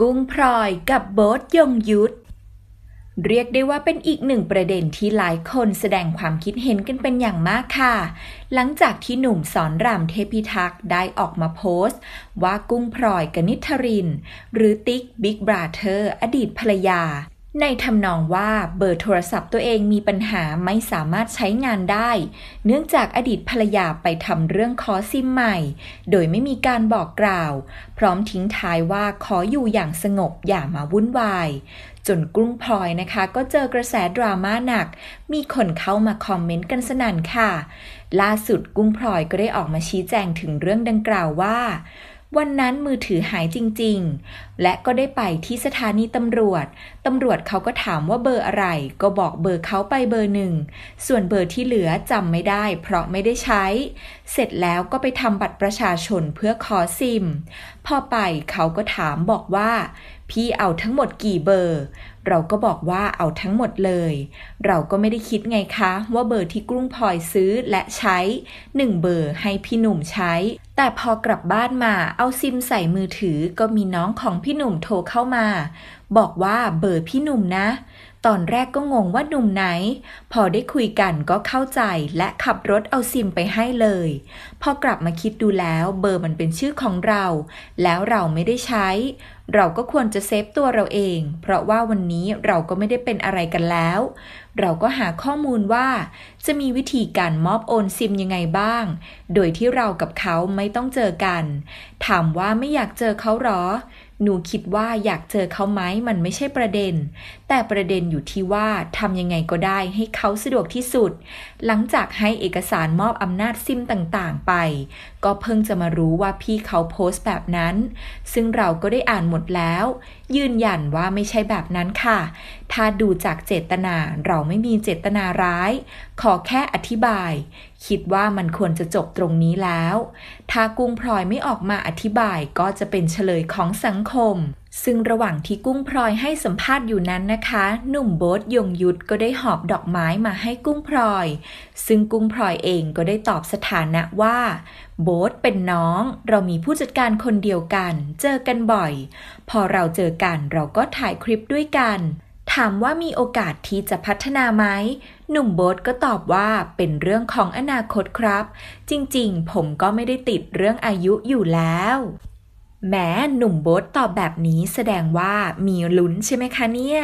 กุ้งพลอยกับโบ๊ทยงยุทธเรียกได้ว่าเป็นอีกหนึ่งประเด็นที่หลายคนแสดงความคิดเห็นกันเป็นอย่างมากค่ะ หลังจากที่หนุ่มสอนรามเทพิทักษ์ได้ออกมาโพสต์ ว่ากุ้งพลอยกนิทริน หรือติ๊กบิ๊กบราเธอร์อดีตภรรยาในทำนองว่าเบอร์โทรศัพท์ตัวเองมีปัญหาไม่สามารถใช้งานได้ เนื่องจากอดีตภรรยาไปทำเรื่องขอซิมใหม่ โดยไม่มีการบอกกล่าว พร้อมทิ้งท้ายว่าขออยู่อย่างสงบอย่ามาวุ่นวาย จนกรุ้งพลอยนะคะ ก็เจอกระแสดราม่าหนัก มีคนเข้ามาคอมเมนต์กันสนั่นค่ะ ล่าสุดกุ้งพลอยก็ได้ออกมาชี้แจงถึงเรื่องดังกล่าวว่าวันนั้นมือถือหายจริง ๆ และก็ได้ไปที่สถานีตำรวจ ตำรวจเขาก็ถามว่าเบอร์อะไร ก็บอกเบอร์เขาไปเบอร์หนึ่ง ส่วนเบอร์ที่เหลือจำไม่ได้เพราะไม่ได้ใช้ เสร็จแล้วก็ไปทำบัตรประชาชนเพื่อขอซิม พอไปเขาก็ถามบอกว่าพี่เอาทั้งหมดกี่เบอร์ เราก็บอกว่าเอาทั้งหมดเลย เราก็ไม่ได้คิดไงคะ ว่าเบอร์ที่กรุ้งพลอยซื้อและใช้1เบอร์ให้พี่หนุ่มใช้ แต่พอกลับบ้านมาเอาซิมใส่มือถือก็มีน้องของพี่หนุ่มโทรเข้ามา บอกว่าเบอร์พี่หนุ่มนะตอนแรกก็งงว่าหนุ่มไหน พอได้คุยกันก็เข้าใจและขับรถเอาซิมไปให้เลย พอกลับมาคิดดูแล้ว เบอร์มันเป็นชื่อของเรา แล้วเราไม่ได้ใช้ เราก็ควรจะเซฟตัวเราเอง เพราะว่าวันนี้เราก็ไม่ได้เป็นอะไรกันแล้ว เราก็หาข้อมูลว่าจะมีวิธีการมอบโอนซิมยังไงบ้าง โดยที่เรากับเขาไม่ต้องเจอกัน ถามว่าไม่อยากเจอเขาหรอหนูคิดว่าอยากเจอเขาไหมมันไม่ใช่ประเด็น แต่ประเด็นอยู่ที่ว่าทำยังไงก็ได้ให้เขาสะดวกที่สุด หลังจากให้เอกสารมอบอำนาจซิมต่างๆ ไป ก็เพิ่งจะมารู้ว่าพี่เขาโพสต์แบบนั้น ซึ่งเราก็ได้อ่านหมดแล้ว ยืนยันว่าไม่ใช่แบบนั้นค่ะถ้าดูจากเจตนาเราไม่มีเจตนาร้าย ขอแค่อธิบาย คิดว่ามันควรจะจบตรงนี้แล้ว ถ้ากุ้งพลอยไม่ออกมาอธิบายก็จะเป็นเฉลยของสังคม ซึ่งระหว่างที่กุ้งพลอยให้สัมภาษณ์อยู่นั้นนะคะ หนุ่มโบ๊ทยงยุทธก็ได้หอบดอกไม้มาให้กุ้งพลอย ซึ่งกุ้งพลอยเองก็ได้ตอบสถานะว่า โบ๊ทเป็นน้อง เรามีผู้จัดการคนเดียวกัน เจอกันบ่อย พอเราเจอกันเราก็ถ่ายคลิปด้วยกันถามว่ามีโอกาสที่จะพัฒนาไหม หนุ่มโบ๊ทก็ตอบว่าเป็นเรื่องของอนาคตครับ จริงๆผมก็ไม่ได้ติดเรื่องอายุอยู่แล้ว แม้หนุ่มโบ๊ทตอบแบบนี้แสดงว่ามีลุ้นใช่ไหมคะเนี่ย